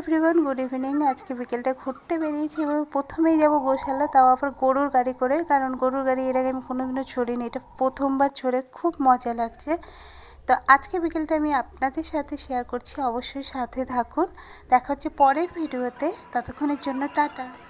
everyone good evening আজকে বিকেলটা ঘুরতে বেরিয়েছি এবং প্রথমেই যাবো গোশালা তাও আবার গরুর গাড়ি করে কারণ গরুর গাড়ি এর আগে আমি কোনোদিনও ছড়িনি এটা প্রথমবার ছড়ে খুব মজা লাগছে তো আজকে বিকেলটা আমি আপনাদের সাথে শেয়ার করছি অবশ্যই সাথে থাকুন দেখা হচ্ছে পরের ভিডিওতে ততক্ষণের জন্য টাটা